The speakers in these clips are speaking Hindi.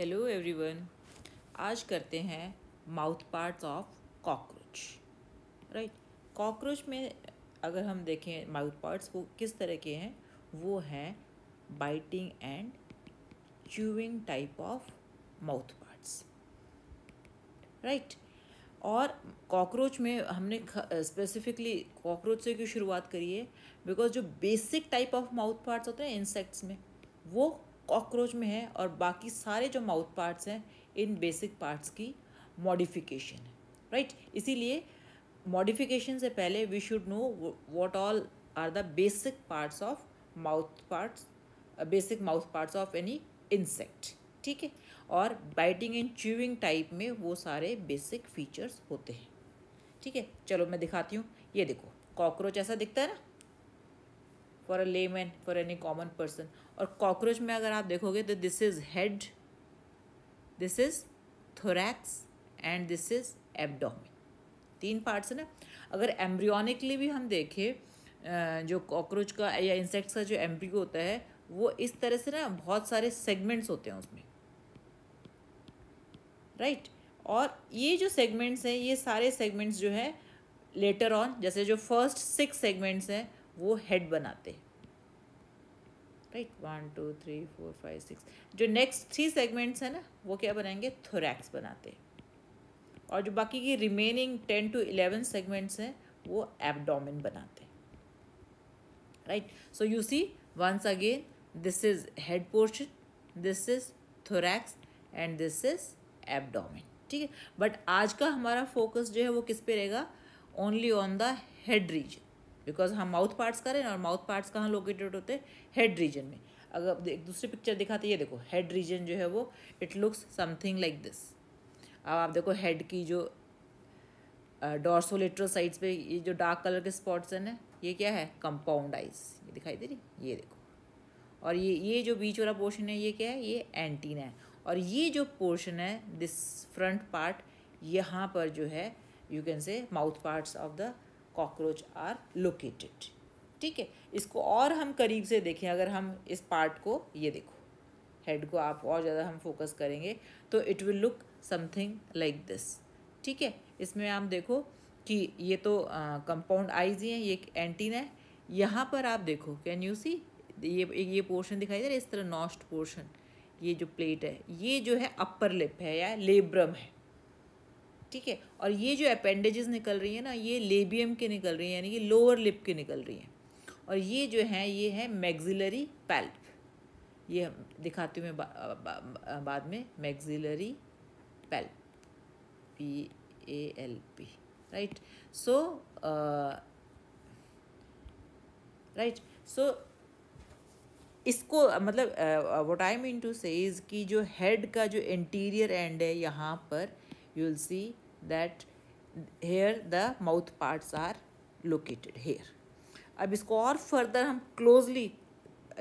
हेलो एवरीवन आज करते हैं mouth parts of cockroach right cockroach में अगर हम देखें माउथ पार्ट्स वो किस तरह के हैं वो हैं biting and chewing type of mouth parts right और कॉकरोच में हमने स्पेसिफिकली कॉकरोच से क्यों शुरुआत करी है बिकॉज जो basic type of mouth parts होते हैं इंसेक्ट्स में वो कॉकरोच में है और बाकी सारे जो माउथ पार्ट्स हैं इन बेसिक पार्ट्स की मॉडिफिकेशन है राइट इसीलिए मॉडिफिकेशन से पहले we should know what all are the basic parts of mouth parts basic mouth parts of any insect ठीक है और बाइटिंग एंड च्यूइंग टाइप में वो सारे बेसिक फीचर्स होते हैं ठीक है चलो मैं दिखाती हूँ ये देखो कॉकरोच ऐसा दिखता है ना for a layman for any common person और कॉकरोच में अगर आप देखोगे तो this is head this is thorax and this is abdomen तीन पार्ट्स है ना अगर एम्ब्रियोनिकली भी हम देखें जो कॉकरोच का या इंसेक्ट्स का जो एम्ब्रियो होता है वो इस तरह से ना बहुत सारे सेगमेंट्स होते हैं उसमें राइट right? और ये जो सेगमेंट्स हैं ये सारे सेगमेंट्स जो है लेटर ऑन जैसे जो फर्स्ट सिक्स सेगमेंट्स हैं वो हेड बनाते हैं right one two three four five six जो नेक्स्ट थ्री सेगमेंट्स हैं ना वो क्या बनाएंगे थोरैक्स बनाते हैं और जो बाकी की remaining ten to eleven segments हैं वो एबडोमिन बनाते हैं right so you see once again this is head portion this is thorax and this is abdomen ठीक है बट आज का हमारा फोकस जो है वो किस पे रहेगा only on the head region because हम माउथ पार्ट्स करें और माउथ पार्ट्स कहाँ लोकेटेड होते हैं हेड रीजन में अगर एक दूसरी पिक्चर दिखाते ये देखो हेड रीजन जो है वो it looks something like this अब आप देखो हेड की जो डॉर्सोलेट्रल साइड्स पे ये जो डार्क कलर के स्पॉट्स हैं ना ये क्या है कंपाउंड आइज ये दिखाई दे रही ये देखो और ये ये जो बीच वाला पोर्शन है ये क्या है ये एंटीना है और ये जो पोर्शन है दिस फ्रंट पार्ट यहाँ पर जो है you can say mouth parts of the cockroach are located ठीक है इसको और हम करीब से देखें अगर हम इस पार्ट को ये देखो हेड को आप और ज़्यादा हम फोकस करेंगे तो it will look something like this ठीक है इसमें आप देखो कि ये तो कंपाउंड आइज ही हैं ये एक एंटीन है यहाँ पर आप देखो कैन यू सी ये ये पोर्शन दिखाई दे रहा है इस तरह नॉस्ट पोर्शन ये जो प्लेट है ये जो है अपर लिप है या लेब्रम है ठीक है और ये जो अपेंडेजेस निकल रही है ना ये लेबियम के निकल रही है यानी कि लोअर लिप के निकल रही है और ये जो है ये है मैग्जिलरी पैल्प ये दिखाती हूँ मैं बा, बा, बा, बाद में maxillary palp P A L P right so right so इसको मतलब what I mean to say is की जो हेड का जो इंटीरियर एंड है यहाँ पर you will see that here the mouth parts are located here अब इसको और फर्दर हम क्लोजली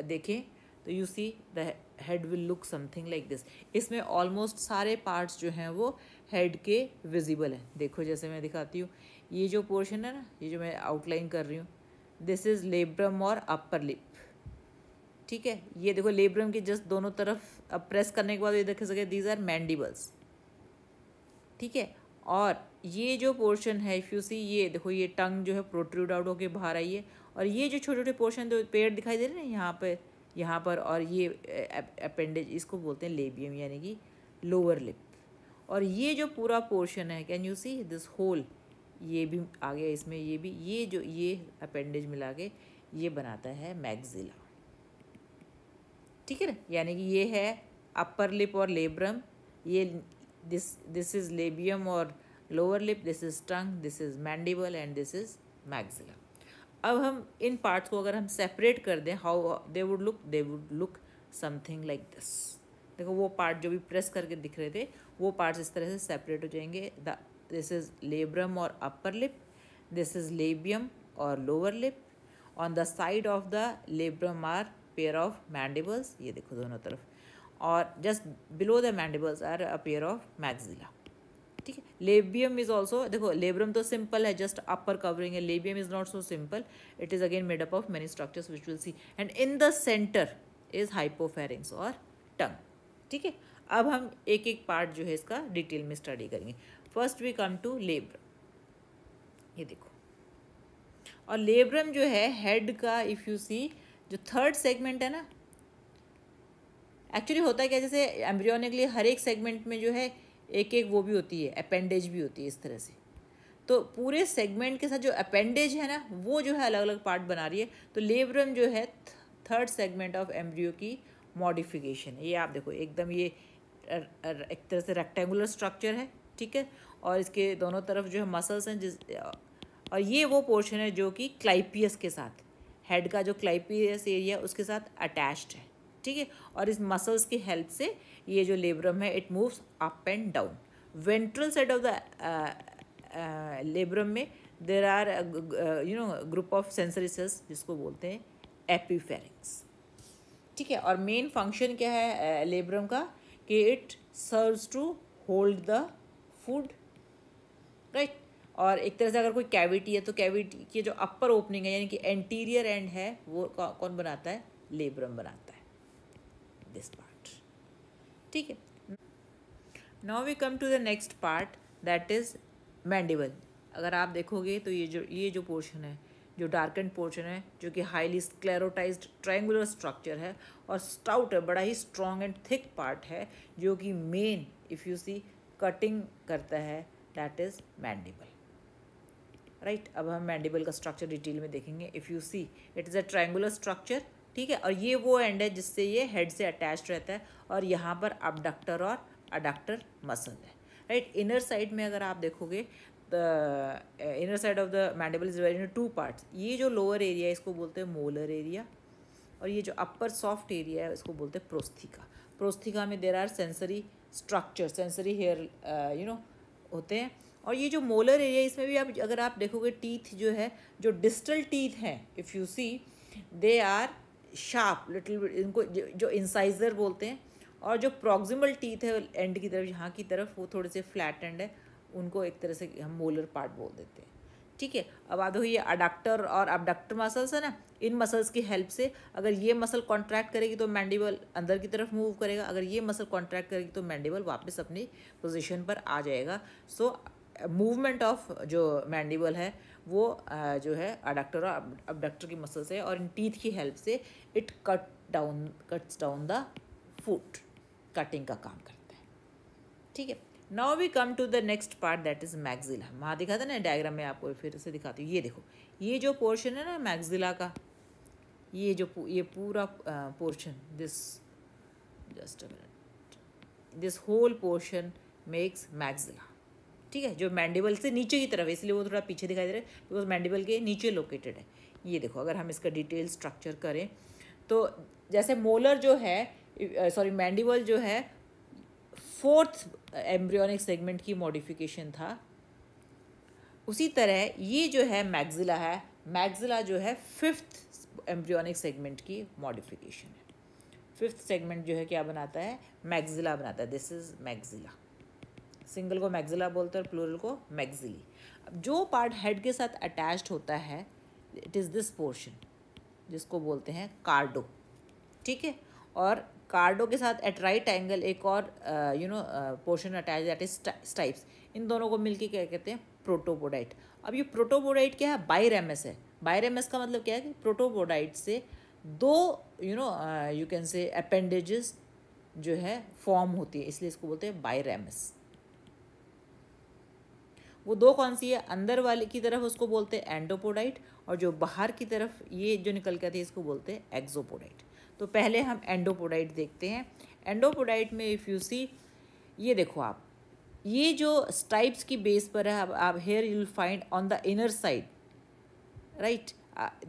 देखें तो you see the head will look something like this इसमें ऑलमोस्ट सारे पार्ट्स जो हैं वो हेड के विजिबल हैं देखो जैसे मैं दिखाती हूँ ये जो पोर्शन है ना ये जो मैं आउटलाइन कर रही हूँ दिस इज़ लेब्रम और अपर लिप ठीक है ये देखो लेब्रम के जस्ट दोनों तरफ अब प्रेस करने के बाद ये देख सके दीज आर मैंडिबल्स ठीक है और ये जो पोर्शन है इफ़ यू सी ये देखो ये टंग जो है प्रोट्रूड आउट होकर बाहर आई है और ये जो छोटे छोटे पोर्शन तो पेड़ दिखाई दे रहे हैं यहाँ पर यहाँ पर और ये अपेंडेज इसको बोलते हैं लेबियम यानी कि लोअर लिप और ये जो पूरा पोर्शन है can you see this whole ये भी आ गया इसमें ये भी ये जो ये अपेंडेज मिला के ये बनाता है मैगजिला ठीक है ना यानी कि ये है अपर लिप और लेब्रम ये दिस दिस इज़ लेबियम और lower lip this is tongue this is mandible and this is maxilla अब हम इन पार्ट्स को अगर हम सेपरेट कर दें how they would look they would look something like this देखो वो पार्ट जो भी प्रेस करके दिख रहे थे वो पार्ट्स इस तरह से सेपरेट हो जाएंगे द दिस इज़ लेब्रम और upper lip this is labium और lower lip on the side of the labrum are pair of mandibles ये देखो दोनों तरफ और just below the mandibles are a pair of maxilla ठीक है लेबियम इज ऑल्सो देखो लेबरम तो सिंपल है जस्ट अपर कवरिंग है labium is not so simple it is again made up of many structures which will see and in the center is hypopharynx और टंग ठीक है अब हम एक एक पार्ट जो है इसका डिटेल में स्टडी करेंगे first we come to labrum ये देखो और लेब्रम जो है हेड का इफ़ यू सी जो थर्ड सेगमेंट है ना एक्चुअली होता है क्या जैसे एम्ब्रियोनिकली हर एक सेगमेंट में जो है एक एक वो भी होती है अपेंडेज भी होती है इस तरह से तो पूरे सेगमेंट के साथ जो अपेंडेज है ना वो जो है अलग अलग पार्ट बना रही है तो लेबरम जो है थर्ड सेगमेंट ऑफ एम्ब्रियो की मॉडिफिकेशन है ये आप देखो एकदम ये एक तरह से रेक्टेंगुलर स्ट्रक्चर है ठीक है और इसके दोनों तरफ जो है मसल्स हैं जिस और ये वो पोर्शन है जो कि क्लाइपियस के साथ हेड का जो क्लाइपियस एरिया उसके साथ अटैच्ड है ठीक है और इस मसल्स की हेल्प से ये जो लेबरम है it moves up and down ventral side of the labrum में there are you know group of cells जिसको बोलते हैं एपीफेरिक्स ठीक है और मेन फंक्शन क्या है लेबरम uh, का कि it serves to hold the food right और एक तरह से अगर कोई कैविटी है तो कैविटी की जो अपर ओपनिंग है यानी कि एंटीरियर एंड है वो कौन बनाता है लेबरम बनाता है दिस पार्ट ठीक है now we come to the next part that is mandible अगर आप देखोगे तो ये जो ये जो पोर्शन है जो एंड पोर्शन है जो कि हाईली स्क्लेरोटाइज ट्राइंगुलर स्ट्रक्चर है और स्टाउट है बड़ा ही स्ट्रॉन्ग एंड थिक पार्ट है जो कि main if you see cutting करता है दैट इज़ मैंडिबल राइट अब हम मैंडिबल का स्ट्रक्चर डिटेल में देखेंगे if you see it is a triangular structure ठीक है और ये वो एंड है जिससे ये हेड से अटैच रहता है और यहाँ पर अबडक्टर और अडक्टर मसल है राइट इनर साइड में अगर आप देखोगे the inner side of the mandible is very two parts ये जो लोअर एरिया है इसको बोलते हैं मोलर एरिया और ये जो अपर सॉफ्ट एरिया है इसको बोलते हैं प्रोस्थिका प्रोस्थिका में there are sensory structure sensory hair you know होते हैं और ये जो मोलर एरिया इसमें भी आप अगर आप देखोगे टीथ जो है जो डिस्टल टीथ हैं if you see they are sharp little इनको जो इंसाइज़र बोलते हैं और जो प्रॉक्सिमल टीथ है एंड की तरफ यहाँ की तरफ वो थोड़े से फ्लैट एंड है उनको एक तरह से हम मोलर पार्ट बोल देते हैं ठीक है अब आधो ये अडाक्टर और अबडक्टर मसल्स है ना इन मसल्स की हेल्प से अगर ये मसल कॉन्ट्रैक्ट करेगी तो मैंडिबल अंदर की तरफ मूव करेगा अगर ये मसल कॉन्ट्रैक्ट करेगी तो मैंडिबल वापस अपनी पोजिशन पर आ जाएगा सो मूवमेंट ऑफ जो मैंडिबल है वो जो है अडक्टर और अबडक्टर की मसल से और इन टीथ की हेल्प से it cut down cuts down the food cutting का काम करता है ठीक है now we come to the next part that is maxilla वहाँ दिखा था ना डायग्राम में आपको फिर से दिखाती हूँ ये देखो ये जो पोर्शन है ना मैगजिला का ये जो ये पूरा portion this just this whole portion makes maxilla ठीक है जो मैंडिबल से नीचे की तरफ है इसलिए वो थोड़ा पीछे दिखाई दे रहा है बिकॉज मैंडिबल के नीचे लोकेटेड है ये देखो अगर हम इसका डिटेल स्ट्रक्चर करें तो जैसे मोलर जो है सॉरी मैंडिबल जो है फोर्थ एम्ब्रियोनिक सेगमेंट की मॉडिफिकेशन था उसी तरह ये जो है मैग्जिला है मैग्जिला जो है फिफ्थ एम्ब्रियोनिक सेगमेंट की मॉडिफिकेशन है फिफ्थ सेगमेंट जो है क्या बनाता है मैग्जिला बनाता है दिस इज़ मैग्जिला सिंगल को मैगजिला बोलते हैं और प्लूरल को मैगजिली अब जो पार्ट हेड के साथ अटैच्ड होता है इट इज़ दिस पोर्शन जिसको बोलते हैं कार्डो ठीक है और कार्डो के साथ एट राइट एंगल एक और you know portion attach that is stipes इन दोनों को मिलके क्या कहते हैं प्रोटोबोडाइट अब ये प्रोटोबोडाइट क्या है बायरेमस है बायरेमस का मतलब क्या है कि प्रोटोबोडाइट से दो you know you can say appendages जो है फॉर्म होती है इसलिए इसको बोलते हैं बायरेमस वो दो कौन सी है अंदर वाले की तरफ उसको बोलते हैं एंडोपोडाइट और जो बाहर की तरफ ये जो निकल के आती है इसको बोलते हैं एक्जोपोडाइट तो पहले हम एंडोपोडाइट देखते हैं एंडोपोडाइट में इफ़ यू सी ये देखो आप ये जो स्ट्राइप्स की बेस पर है अब आप here you'll find on the inner side right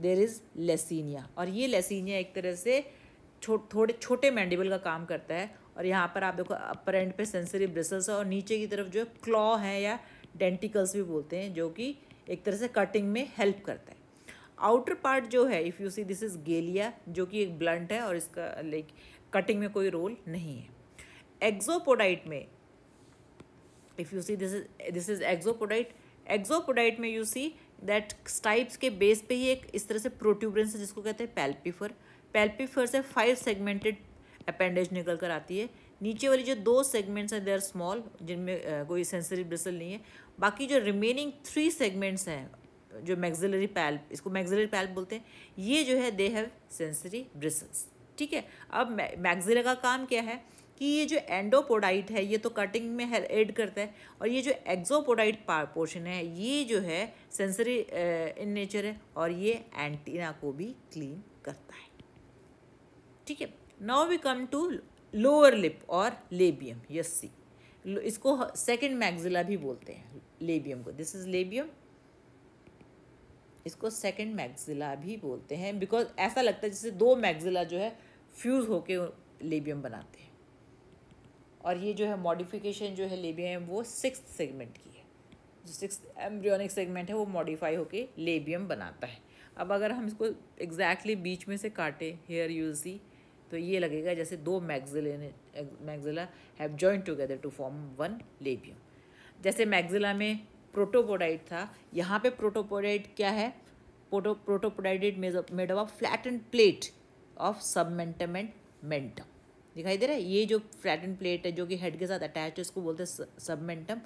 there is lacinia और ये लेसिनिया एक तरह से छो, थोड़े छोटे मैंडिबल का काम करता है और यहाँ पर आप देखो अपर एंड पे सेंसरी ब्रिसल्स है और नीचे की तरफ जो क्लॉ है या डेंटिकल्स भी बोलते हैं जो कि एक तरह से कटिंग में हेल्प करता है आउटर पार्ट जो है if you see this is galea जो कि एक ब्लंट है और इसका लाइक कटिंग में कोई रोल नहीं है एक्जोपोडाइट में if you see this is this is exopodite exopodite में यू सी दैट स्टाइप्स के बेस पे ही एक इस तरह से प्रोट्यूबरेंस है जिसको कहते हैं पेल्पीफर पेल्पीफर से फाइव सेगमेंटेड अपेंडेज निकल कर आती है नीचे वाली जो दो सेगमेंट्स हैं दे आर स्मॉल जिनमें कोई सेंसरी ब्रिसल नहीं है बाकी जो रिमेनिंग थ्री सेगमेंट्स हैं जो मैग्जिलरी पैल्प इसको मैगजलरी पैल्प बोलते हैं ये जो है दे हैव सेंसरी ब्रिसल्स ठीक है अब मैगजिला का काम क्या है कि ये जो एंडोपोडाइट है ये तो कटिंग में एड करता है और ये जो एक्जोपोडाइट पोर्शन है ये जो है सेंसरी इन नेचर है और ये एंटीना को भी क्लीन करता है ठीक है now we come to lower lip और लेबियम यस सी इसको सेकंड मैग्जिला भी बोलते हैं लेबियम को दिस इज लेबियम इसको सेकंड मैग्जिला भी बोलते हैं बिकॉज ऐसा लगता है जैसे दो मैग्जिला जो है फ्यूज़ होके लेबियम बनाते हैं और ये जो है मॉडिफिकेशन जो है लेबियम वो सिक्स सेगमेंट की है जो सिक्स एम्ब्रियोनिक सेगमेंट है वो मॉडिफाई होके लेबियम बनाता है अब अगर हम इसको एग्जैक्टली exactly बीच में से काटें हेयर यूज़ सी तो ये लगेगा जैसे दो maxilla maxilla have joint together to form one labium जैसे मैगजिला में प्रोटोपोडाइट था यहाँ पे प्रोटोपोडाइट क्या है proto protopodite made of flat and plate of and mentum दिखाई दे रहा है ये जो फ्लैट एंड प्लेट है जो कि हेड के साथ अटैच है इसको बोलते हैं सबमेंटम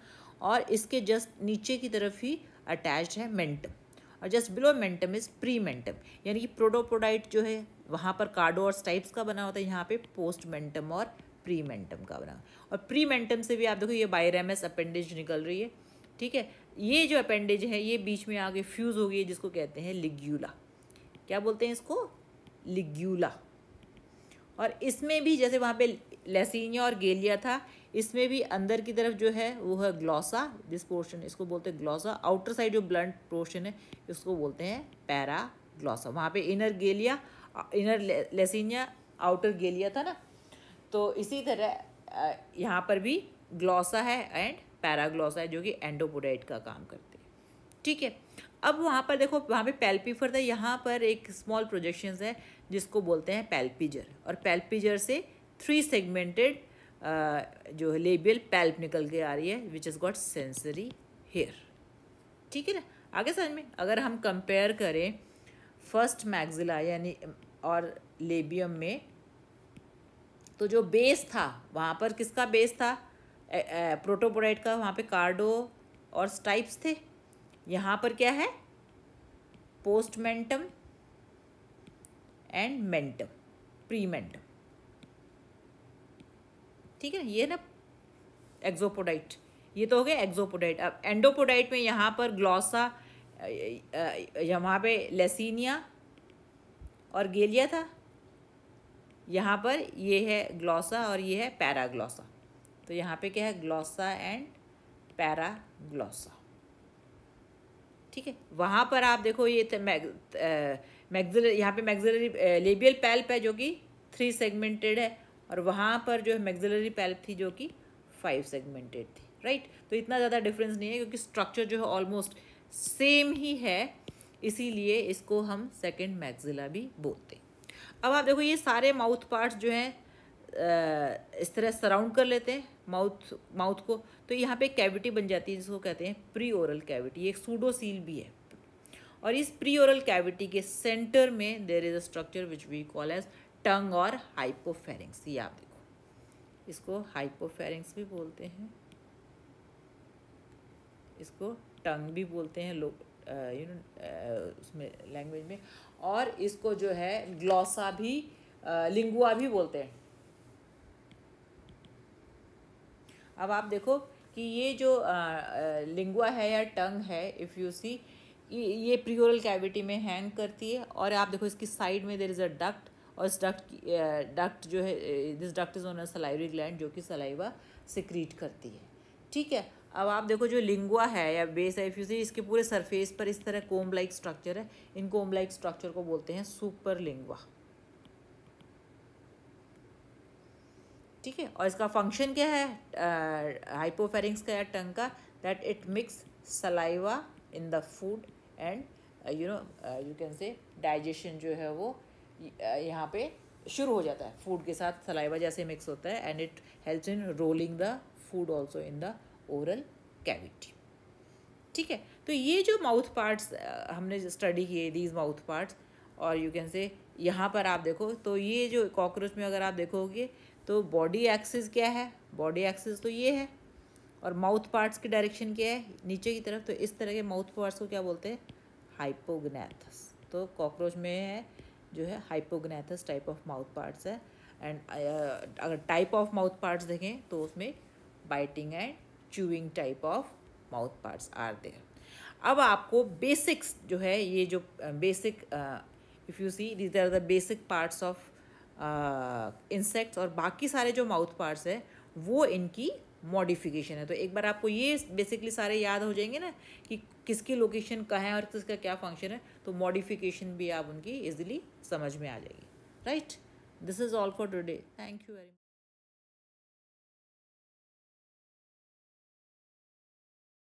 और इसके जस्ट नीचे की तरफ ही अटैच है मेंटम और just below mentum is prementum यानी कि प्रोटोपोडाइट जो है वहाँ पर कार्डोर्स टाइप्स का बना होता है यहाँ पे पोस्टमेंटम और प्रीमेंटम का बना और प्रीमेंटम से भी आप देखो ये बायरेमस अपेंडेज निकल रही है ठीक है ये जो अपेंडेज है ये बीच में आगे फ्यूज़ हो गई है जिसको कहते हैं लिग्यूला क्या बोलते हैं इसको लिग्यूला और इसमें भी जैसे वहाँ पे लेसिनिया और गेलिया था इसमें भी अंदर की तरफ जो है वो है ग्लॉसा दिस पोर्शन इसको बोलते हैं ग्लॉसा आउटर साइड जो ब्लंट पोर्शन है इसको बोलते हैं पैरा ग्लॉसा वहाँ पे inner galea inner lacinia outer galea था ना तो इसी तरह यहाँ पर भी ग्लॉसा है एंड पैराग्लॉसा है जो कि एंडोपोडाइट का काम करते हैं ठीक है अब वहाँ पर देखो वहाँ पे पैल्पीफर था यहाँ पर एक स्मॉल प्रोजेक्शन है जिसको बोलते हैं पैल्पीजर और पैल्पीजर से थ्री सेगमेंटेड जो है लेबियल पैल्प निकल के आ रही है which is got sensory hair ठीक है ना आगे समझ में अगर हम कंपेयर करें फर्स्ट मैग्जिला यानी और लेबियम में तो जो बेस था वहाँ पर किसका बेस था प्रोटोपोराइट का वहाँ पे कार्डो और स्टाइप्स थे यहाँ पर क्या है पोस्टमेंटम एंड मेंटम प्रीमेंटम ठीक है ये ना एक्जोपोडाइट ये तो हो गया एक्जोपोडाइट अब एंडोपोडाइट में यहाँ पर ग्लॉसा यहाँ पे लेसिनिया और गेलिया था यहाँ पर ये है ग्लॉसा और ये है पैराग्लॉसा तो यहाँ पे क्या है ग्लॉसा एंड पैराग्लॉसा ठीक है वहाँ पर आप देखो ये मैग्जर यहाँ पे मैगजलरी लेबियल पैल्प है जो कि थ्री सेगमेंटेड है और वहाँ पर जो है मैगजलरी पैल्प थी जो कि फाइव सेगमेंटेड थी राइट तो इतना ज़्यादा डिफरेंस नहीं है क्योंकि स्ट्रक्चर जो है ऑलमोस्ट सेम ही है इसीलिए इसको हम सेकेंड मैगजिला भी बोलते हैं अब आप देखो ये सारे माउथ पार्ट्स जो हैं इस तरह सराउंड कर लेते हैं माउथ माउथ को तो यहाँ पे कैविटी बन जाती है जिसको कहते हैं प्री ओरल कैविटी एक सूडोसील भी है और इस प्री ओरल कैविटी के सेंटर में there is a structure which we call as tongue और हाइपोफेरिंग्स ये आप देखो इसको हाइपोफेरिंग्स भी बोलते हैं इसको टंग भी बोलते हैं लोग यू नो उसमें लैंग्वेज में और इसको जो है ग्लॉसा भी लिंगुआ भी बोलते हैं अब आप देखो कि ये जो लिंगुआ है या टंग है इफ़ यू सी ये प्रियोरल कैविटी में हैंग करती है और आप देखो इसकी साइड में देर इज़ अ डक्ट और इस डक्ट डक्ट जो है this duct is on a salivary gland जो कि सलाइवा सिक्रीट करती है ठीक है अब आप देखो जो लिंगुआ है या बेस है इफ इसके पूरे सरफेस पर इस तरह कोम लाइक स्ट्रक्चर है इन कोम लाइक स्ट्रक्चर को बोलते हैं सुपर लिंगुआ ठीक है और इसका फंक्शन क्या है हाइपोफेरिंग्स का या टंग का that it mix saliva in the food and you know you can say digestion जो है वो uh, यहाँ पे शुरू हो जाता है फूड के साथ सलाइवा जैसे मिक्स होता है and it helps in rolling the food also in the oral cavity ठीक है तो ये जो माउथ पार्ट्स हमने स्टडी किए दीज माउथ पार्ट्स और यू कैन से यहाँ पर आप देखो तो ये जो कॉकरोच में अगर आप देखोगे तो बॉडी एक्सिस क्या है बॉडी एक्सिस तो ये है और माउथ पार्ट्स की डायरेक्शन क्या है नीचे की तरफ तो इस तरह के माउथ पार्ट्स को क्या बोलते हैं हाइपोगनैथस तो कॉकरोच में है जो है hypognathous type of mouth parts है एंड अगर टाइप ऑफ माउथ पार्ट्स देखें तो उसमें biting and chewing type of mouth parts are there अब आपको बेसिक्स जो है ये जो basic if you see these are the basic parts of insects और बाकी सारे जो माउथ पार्ट्स है वो इनकी मॉडिफिकेशन है तो एक बार आपको ये बेसिकली सारे याद हो जाएंगे ना कि किसकी लोकेशन कहाँ है और किसका क्या फंक्शन है तो मॉडिफिकेशन भी आप उनकी इजीली समझ में आ जाएगी right this is all for today thank you very much